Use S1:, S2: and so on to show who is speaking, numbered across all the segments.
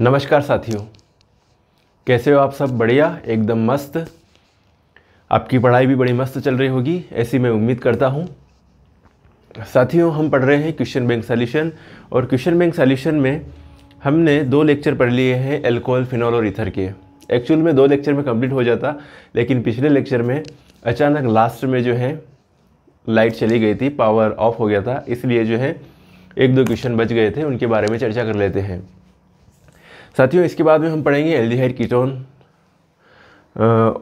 S1: नमस्कार साथियों कैसे हो आप सब बढ़िया एकदम मस्त आपकी पढ़ाई भी बड़ी मस्त चल रही होगी ऐसी मैं उम्मीद करता हूँ साथियों हम पढ़ रहे हैं क्वेश्चन बैंक सॉल्यूशन और क्वेश्चन बैंक सॉल्यूशन में हमने दो लेक्चर पढ़ लिए हैं एल्कोहल फिनॉल और इथर के एक्चुअल में दो लेक्चर में कंप्लीट हो जाता लेकिन पिछले लेक्चर में अचानक लास्ट में जो है लाइट चली गई थी पावर ऑफ हो गया था इसलिए जो है एक दो क्वेश्चन बच गए थे उनके बारे में चर्चा कर लेते हैं साथियों इसके बाद में हम पढ़ेंगे एल्डिहाइड कीटोन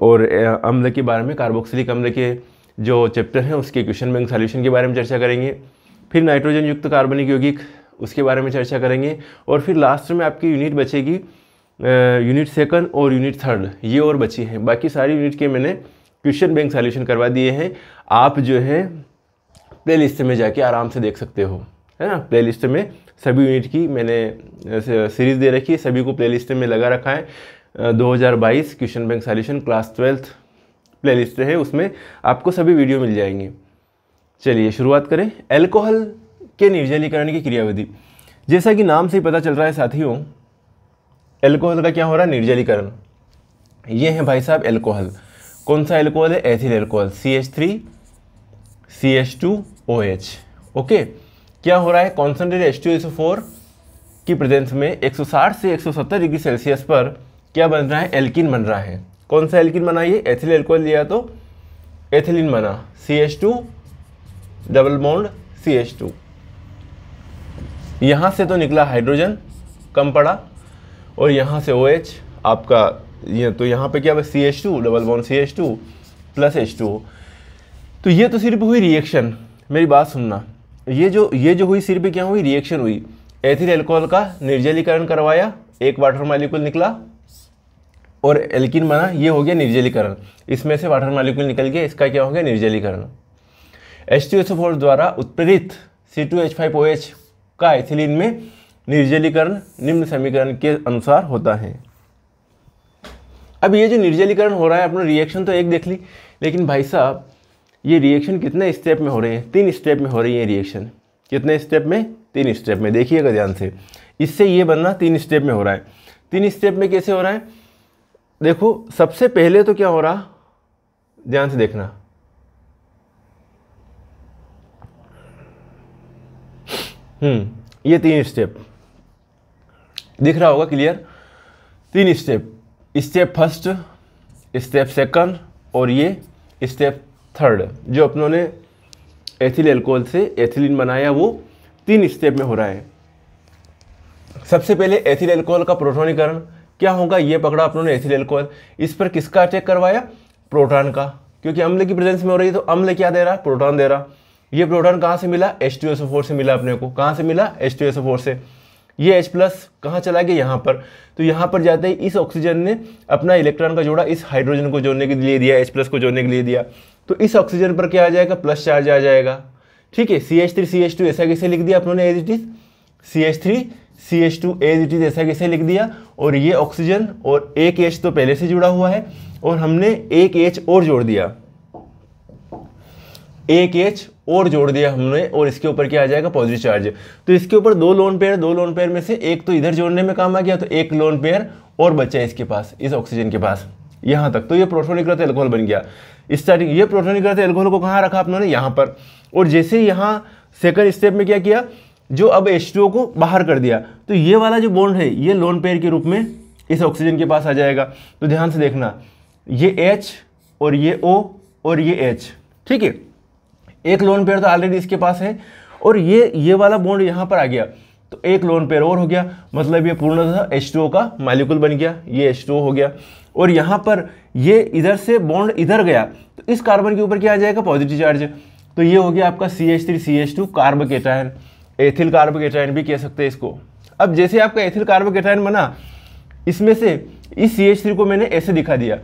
S1: और अम्ल के बारे में कार्बोक्सिलिक अम्ल के जो चैप्टर हैं उसके क्वेश्चन बैंक सॉल्यूशन के बारे में चर्चा करेंगे फिर नाइट्रोजन युक्त कार्बनिक यौगिक उसके बारे में चर्चा करेंगे और फिर लास्ट में आपकी यूनिट बचेगी यूनिट सेकंड और यूनिट थर्ड ये और बची हैं बाकी सारी यूनिट के मैंने क्वेश्चन बैंक सॉल्यूशन करवा दिए हैं आप जो है प्ले लिस्ट में जाके आराम से देख सकते हो है ना प्ले लिस्ट में सभी यूनिट की मैंने सीरीज़ दे रखी है सभी को प्ले में लगा रखा है 2022 question bank solution class twelfth playlist है उसमें आपको सभी वीडियो मिल जाएंगी चलिए शुरुआत करें एल्कोहल के निर्जलीकरण की क्रियाविधि जैसा कि नाम से ही पता चल रहा है साथियों एल्कोहल का क्या हो रहा है निर्जलीकरण ये है भाई साहब एल्कोहल कौन सा एल्कोहल है ethyl alcohol C H three C H two O H okay क्या हो रहा है concentrated H two S O four की प्रेजेंस में 160 से 170 डिग्री सेल्सियस पर क्या बन रहा है एल्किन बन रहा है कौन सा एल्किन बना ये एथिल एल्कोहल लिया तो एथिलीन बना C H two double bond C H two यहाँ से तो निकला हाइड्रोजन कम पड़ा और यहाँ से ओ एच आपका ये तो यहाँ पे क्या C H two double bond C H two plus H two तो ये तो सिर्फ हुई रिएक्शन मेरी बात सुनना ये जो ये जो हुई सिर्फ क्या हुई रिएक्शन हुई एथिल एल्कोहल का निर्जलीकरण करवाया एक वाटर मालिक्यूल निकला और एल्किन बना ये हो गया निर्जलीकरण इसमें से वाटर मालिक्यूल निकल गया इसका क्या हो गया निर्जलीकरण एच टू एच फोर द्वारा उत्प्रेरित C two H five O H का एथिलीन में निर्जलीकरण निम्न समीकरण के अनुसार होता है अब ये जो निर्जलीकरण हो रहा है अपना रिएक्शन तो एक देख ली लेकिन भाई साहब ये रिएक्शन कितने स्टेप में हो रहे हैं तीन स्टेप में हो रही है रिएक्शन कितने स्टेप में तीन स्टेप में देखिएगा ध्यान से इससे ये बनना तीन स्टेप में हो रहा है तीन स्टेप में कैसे हो रहा है देखो सबसे पहले तो क्या हो रहा ध्यान से देखना हम्म ये तीन स्टेप दिख रहा होगा क्लियर तीन step step first step second और ये स्टेप थर्ड जो अपनों ने एथिल एल्कोहल से एथिलीन बनाया वो तीन स्टेप में हो रहा है सबसे पहले एथिल एल्कोहल का प्रोटोनीकरण क्या होगा ये पकड़ा अपनों ने एथिल एल्कोहल इस पर किसका चेक करवाया प्रोटॉन का क्योंकि अम्ल की प्रेजेंस में हो रही है तो अम्ल क्या दे रहा है प्रोटॉन दे रहा ये प्रोटॉन कहाँ से मिला एच से मिला अपने को कहाँ से मिला एच से ये H प्लस कहाँ चला गया यहाँ पर तो यहाँ पर जाते ही इस ऑक्सीजन ने अपना इलेक्ट्रॉन का जोड़ा इस हाइड्रोजन को जोड़ने के लिए दिया H प्लस को जोड़ने के लिए दिया तो इस ऑक्सीजन पर क्या आ जाएगा प्लस चार्ज आ जाएगा ठीक है C H three C H two ऐसा कैसे लिख दिया अपनों ने as it is C H three C H two as it is ऐसा कैसे लिख दिया और ये ऑक्सीजन और एक एच तो पहले से जुड़ा हुआ है और हमने एक एच और जोड़ दिया एक एच और जोड़ दिया हमने और इसके ऊपर क्या आ जाएगा पॉजिटिव चार्ज तो इसके ऊपर दो लोन पेयर दो लोन पेयर में से एक तो इधर जोड़ने में काम आ गया तो एक लोन पेयर और बचा इसके पास इस ऑक्सीजन के पास यहाँ तक तो ये प्रोटोनिक्रत एल्कोहल बन गया स्टार्टिंग ये प्रोटोनिक्रत एल्कोहल को कहाँ रखा आपने यहाँ पर और जैसे यहाँ सेकंड स्टेप में क्या किया जो अब एच को बाहर कर दिया तो ये वाला जो बॉन्ड है ये लोन पेयर के रूप में इस ऑक्सीजन के पास आ जाएगा तो ध्यान से देखना ये एच और ये ओ और ये एच ठीक है एक लोन पेयर तो ऑलरेडी इसके पास है और ये ये वाला बॉन्ड यहाँ पर आ गया तो एक लोन पेयर और हो गया मतलब ये पूर्ण एच का मालिकुल बन गया ये एच हो गया और यहाँ पर ये इधर से बॉन्ड इधर गया तो इस कार्बन के ऊपर क्या आ जाएगा पॉजिटिव चार्ज तो ये हो गया आपका C H three C H two cation ethyl cation भी कह सकते हैं इसको अब जैसे आपका एथिल कार्बोकेटाइन बना इसमें से इस सी एच थ्री को मैंने ऐसे दिखा दिया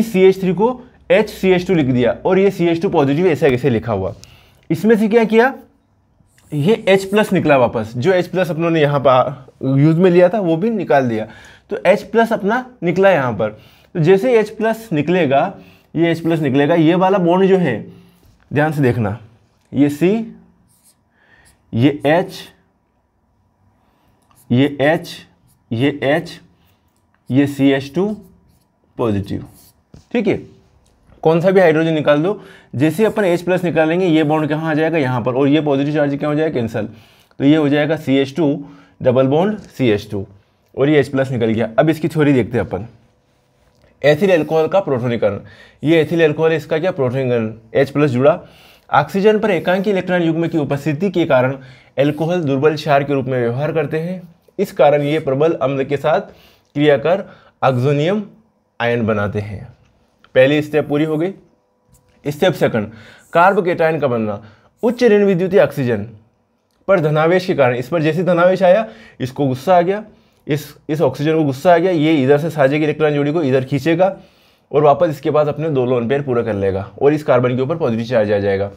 S1: इस सी एच थ्री को एच सी एच टू लिख दिया और ये सी एच टू पॉजिटिव ऐसा कैसे लिखा हुआ इसमें से क्या किया ये एच प्लस निकला वापस जो एच प्लस अपनों ने यहाँ पर यूज़ में लिया था वो भी निकाल दिया तो एच प्लस अपना निकला यहाँ पर तो जैसे एच प्लस निकलेगा ये एच प्लस निकलेगा ये वाला बॉन्ड जो है ध्यान से देखना ये सी ये एच ये एच ये एच ये सी एच टू पॉजिटिव ठीक है कौन सा भी हाइड्रोजन निकाल दो जैसे अपन H प्लस निकालेंगे ये बॉन्ड कहाँ आ जाएगा यहाँ पर और ये पॉजिटिव चार्ज क्या हो जाएगा कैंसल तो ये हो जाएगा C H two double bond C H two और ये H प्लस निकल गया अब इसकी थ्योरी देखते हैं अपन एथिल एल्कोहल का प्रोटोनीकरण ये एथिल एल्कोहल इसका क्या प्रोटोनीकरण एच प्लस जुड़ा ऑक्सीजन पर एकांकी इलेक्ट्रॉन युग्म की उपस्थिति के कारण एल्कोहल दुर्बल क्षार के रूप में व्यवहार करते हैं इस कारण ये प्रबल अम्ल के साथ क्रिया कर आयन बनाते हैं पहली स्टेप पूरी हो गई स्टेप सेकंड कार्बोकेटाइन का बनना उच्च ऋण विद्युतीय ऑक्सीजन पर धनावेश के कारण इस पर जैसे धनावेश आया इसको गुस्सा आ गया इस इस ऑक्सीजन को गुस्सा आ गया ये इधर से साझे की इलेक्ट्रॉन जोड़ी को इधर खींचेगा और वापस इसके बाद अपने दो लोन पेयर पूरा कर लेगा और इस कार्बन के ऊपर पॉजिटिव चार्ज आ जाएगा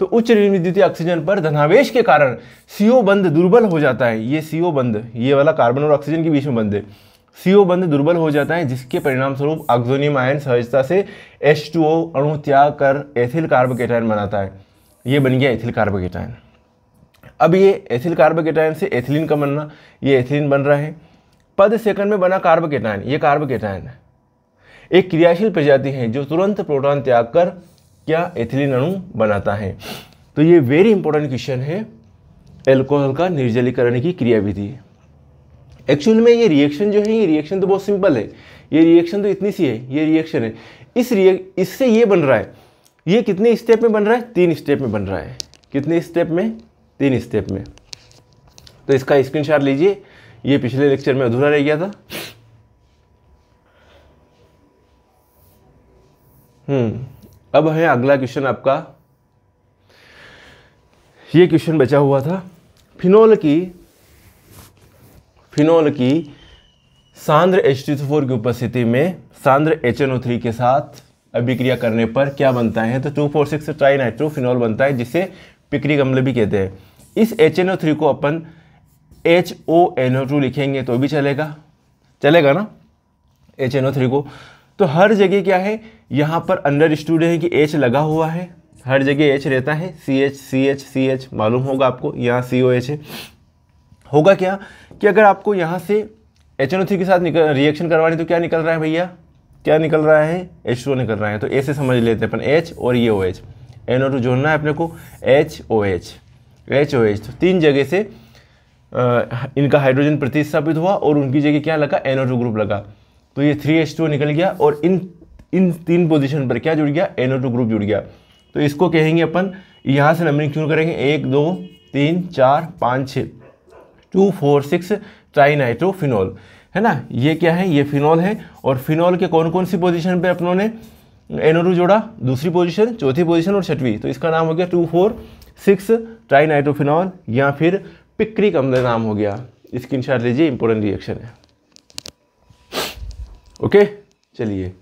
S1: तो उच्च ऋण विद्युतीय ऑक्सीजन पर धनावेश के कारण सीओ बंद दुर्बल हो जाता है ये सीओ बंद ये वाला कार्बन और ऑक्सीजन के बीच में बंद है सीओ बंध दुर्बल हो जाता है जिसके परिणाम स्वरूप अक्जोनियम आयन सहजता से एच टू ओ अणु त्याग कर एथिल कार्बोकेटाइन बनाता है ये बन गया एथिल कार्बोकेटाइन अब ये एथिल कार्बोकेटाइन से एथिलीन का बनना ये एथिलीन बन रहा है पद सेकंड में बना कार्बोकेटाइन ये कार्बोकेटाइन है एक क्रियाशील प्रजाति है जो तुरंत प्रोटॉन त्याग कर क्या एथिलीन अणु बनाता है तो ये वेरी इंपॉर्टेंट क्वेश्चन है एल्कोहल का निर्जलीकरण की क्रियाविधि एक्चुअल में ये रिएक्शन जो है ये रिएक्शन तो बहुत सिंपल है ये रिएक्शन तो इतनी सी है ये रिएक्शन है इस इससे ये बन रहा है ये कितने स्टेप में बन रहा है तीन स्टेप में बन रहा है कितने स्टेप में तीन स्टेप में तो इसका स्क्रीन लीजिए ये पिछले लेक्चर में अधूरा रह गया था हम्म अब है अगला क्वेश्चन आपका ये क्वेश्चन बचा हुआ था फिनोल की फिनोल की सांद्र एच टी फोर की उपस्थिति में सांद्र एच एन ओ थ्री के साथ अभिक्रिया करने पर क्या बनता है तो two four six tri phenol बनता है जिसे पिक्री गमल भी कहते हैं इस एच एन ओ थ्री को अपन H O N O two लिखेंगे तो भी चलेगा चलेगा ना एच एन ओ थ्री को तो हर जगह क्या है यहाँ पर अंडर स्टूड है कि एच लगा हुआ है हर जगह एच रहता है C H C H C H मालूम होगा आपको यहाँ सी ओ एच है होगा क्या कि अगर आपको यहाँ से एच के साथ रिएक्शन करवानी तो क्या निकल रहा है भैया क्या निकल रहा है एच निकल रहा है तो ऐसे समझ लेते हैं अपन एच और ये O H N O two जोड़ना है अपने को H O H H O H तो तीन जगह से आ, इनका हाइड्रोजन प्रतिस्थापित हुआ और उनकी जगह क्या लगा एन ग्रुप लगा तो ये थ्री एच टू निकल गया और इन इन तीन पोजीशन पर क्या जुड़ गया एन टू ग्रुप जुड़ गया तो इसको कहेंगे अपन यहाँ से नंबरिंग क्यों करेंगे एक दो तीन चार पाँच छः टू फोर सिक्स ट्राइनाइट्रोफिनॉल है ना ये क्या है ये फिनॉल है और फिनॉल के कौन कौन सी पोजिशन पर अपनों ने एनोरू जोड़ा दूसरी पोजिशन चौथी पोजिशन और छठवीं तो इसका नाम हो गया टू फोर सिक्स ट्राइनाइट्रोफिनॉल या फिर पिक्री अम्ल नाम हो गया इसकी शॉट लीजिए इंपॉर्टेंट रिएक्शन है ओके चलिए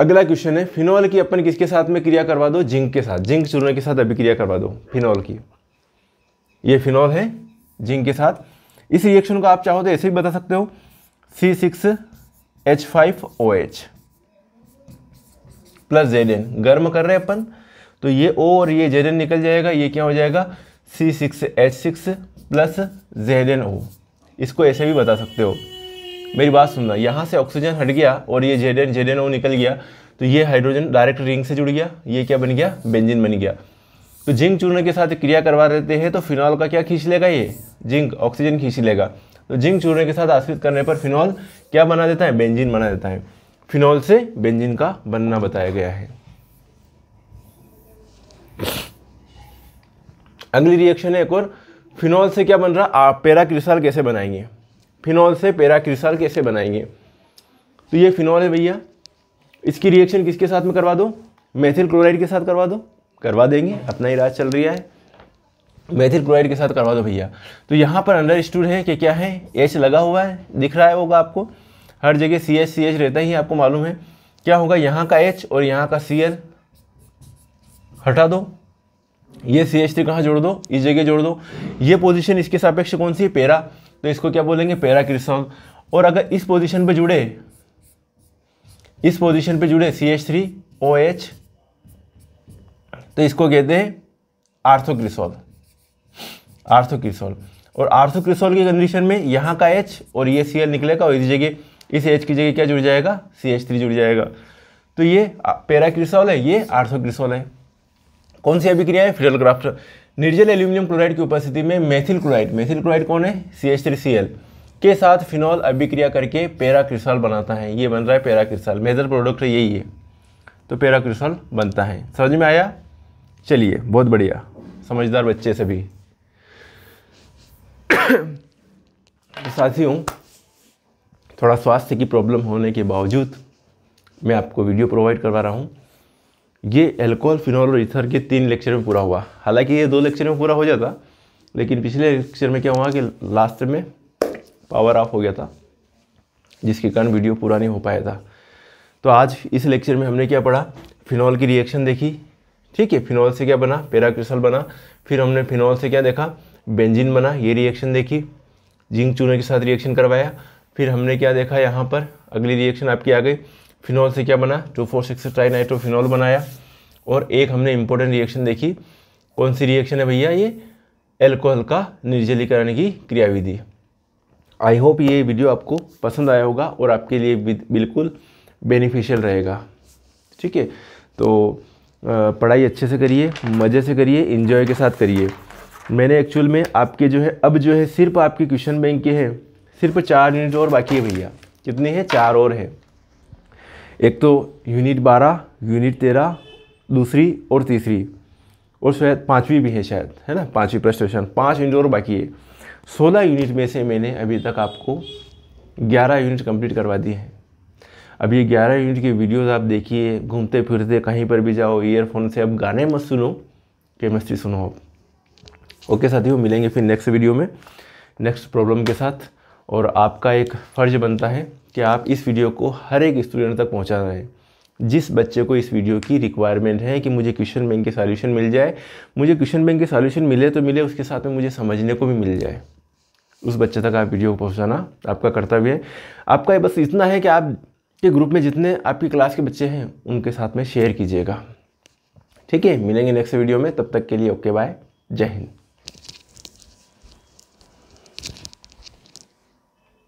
S1: अगला क्वेश्चन है फिनॉल की अपन किसके साथ में क्रिया करवा दो जिंक के साथ जिंक चूर्ण के साथ अभिक्रिया करवा दो फिनॉल की ये फिनॉल है जिंक के साथ इस रिएक्शन को आप चाहो तो ऐसे भी बता सकते हो C six H five O H plus Z N गर्म कर रहे हैं अपन तो ये ओ और ये जेड एन निकल जाएगा ये क्या हो जाएगा C six H six plus Z N O इसको ऐसे भी बता सकते हो मेरी बात सुनना यहाँ से ऑक्सीजन हट गया और ये Z N Z N O निकल गया तो ये हाइड्रोजन डायरेक्ट रिंग से जुड़ गया ये क्या बन गया बेंजिन बन गया तो जिंक चूर्ण के साथ क्रिया करवा देते हैं तो फिनॉल का क्या खींच लेगा ये जिंक ऑक्सीजन खींच लेगा तो जिंक चूर्ण के साथ आश्रित करने पर फिनॉल क्या बना देता है बेंजिन बना देता है फिनॉल से बेंजिन का बनना बताया गया है अगली रिएक्शन है एक और फिनॉल से क्या बन रहा पेरा क्रिस्टल कैसे बनाएंगे फिनॉल से पेराक्रिसाल कैसे बनाएंगे तो ये फिनॉल है भैया इसकी रिएक्शन किसके साथ में करवा दो मेथिल क्लोराइड के साथ करवा दो करवा देंगे अपना इलाज चल रहा है मेथिल क्लोराइड के साथ करवा दो भैया तो यहाँ पर अंडर स्टूड है कि क्या है एच लगा हुआ है दिख रहा है होगा आपको हर जगह सी एच सी एच रहता ही आपको मालूम है क्या होगा यहाँ का एच और यहाँ का सी एल हटा दो ये सी एच थ्री कहाँ जोड़ दो इस जगह जोड़ दो ये पोजिशन इसके सापेक्ष कौन सी है पेरा तो इसको क्या बोलेंगे पैराक्रिसॉल और अगर इस पोजीशन पे जुड़े इस पोजीशन पे जुड़े C H three O H तो इसको कहते हैं आर्थोक्रिसॉल आर्थोक्रिसॉल और आर्थोक्रिसॉल की कंडीशन में यहाँ का एच और ये सी एल निकलेगा और इस जगह इस एच की जगह क्या जुड़ जाएगा सी एच थ्री जुड़ जाएगा तो ये पैराक्रिसॉल है ये आर्थोक्रिसॉल है कौन सी अभिक्रिया है फिडल निर्जल एल्यूमिनियम क्लोराइड की उपस्थिति में मेथिल क्लोराइड मेथिल क्लोराइड कौन है सी थ्री सी एल के साथ फिनॉल अभिक्रिया करके पेरा क्रिसॉल बनाता है ये बन रहा है पेरा क्रिसाल मेजर प्रोडक्ट यही है तो पेरा क्रिसाल बनता है समझ में आया चलिए बहुत बढ़िया समझदार बच्चे सभी साथियों थोड़ा स्वास्थ्य की प्रॉब्लम होने के बावजूद मैं आपको वीडियो प्रोवाइड करवा रहा हूँ ये एल्कोहल फिनॉल और इथर के तीन लेक्चर में पूरा हुआ हालांकि ये दो लेक्चर में पूरा हो जाता लेकिन पिछले लेक्चर में क्या हुआ कि लास्ट में पावर ऑफ हो गया था जिसके कारण वीडियो पूरा नहीं हो पाया था तो आज इस लेक्चर में हमने क्या पढ़ा फिनॉल की रिएक्शन देखी ठीक है फिनॉल से क्या बना पेराक्रिसल बना फिर हमने फिनॉल से क्या देखा बेंजिन बना ये रिएक्शन देखी जिंक चूने के साथ रिएक्शन करवाया फिर हमने क्या देखा यहाँ पर अगली रिएक्शन आपकी आ गई फिनॉल से क्या बना two four six tri nitrophenol बनाया और एक हमने इंपॉर्टेंट रिएक्शन देखी कौन सी रिएक्शन है भैया ये एल्कोहल का निर्जलीकरण की क्रियाविधि आई होप ये वीडियो आपको पसंद आया होगा और आपके लिए बिल्कुल बेनिफिशियल रहेगा ठीक है तो पढ़ाई अच्छे से करिए मज़े से करिए इन्जॉय के साथ करिए मैंने एक्चुअल में आपके जो है अब जो है सिर्फ आपके क्वेश्चन बैंक के हैं सिर्फ चार यूनिट और बाकी है भैया कितने हैं चार और हैं एक तो यूनिट बारह यूनिट तेरह दूसरी और तीसरी और शायद पाँचवीं भी है शायद है ना पाँचवीं प्रस्टेशन पाँच और बाकी है सोलह यूनिट में से मैंने अभी तक आपको ग्यारह यूनिट कंप्लीट करवा दी है अभी ये ग्यारह यूनिट की वीडियोस आप देखिए घूमते फिरते कहीं पर भी जाओ ईयरफोन से अब गाने मत सुनो केमिस्ट्री सुनो ओके साथियों मिलेंगे फिर नेक्स्ट वीडियो में नेक्स्ट प्रॉब्लम के साथ और आपका एक फ़र्ज़ बनता है कि आप इस वीडियो को हर एक स्टूडेंट तक पहुँचा रहे जिस बच्चे को इस वीडियो की रिक्वायरमेंट है कि मुझे क्वेश्चन बैंक के सॉल्यूशन मिल जाए मुझे क्वेश्चन बैंक के सॉल्यूशन मिले तो मिले उसके साथ में मुझे समझने को भी मिल जाए उस बच्चे तक आप वीडियो को पहुँचाना आपका कर्तव्य है आपका बस इतना है कि आप के ग्रुप में जितने आपकी क्लास के बच्चे हैं उनके साथ में शेयर कीजिएगा ठीक है मिलेंगे नेक्स्ट वीडियो में तब तक के लिए ओके बाय जय हिंद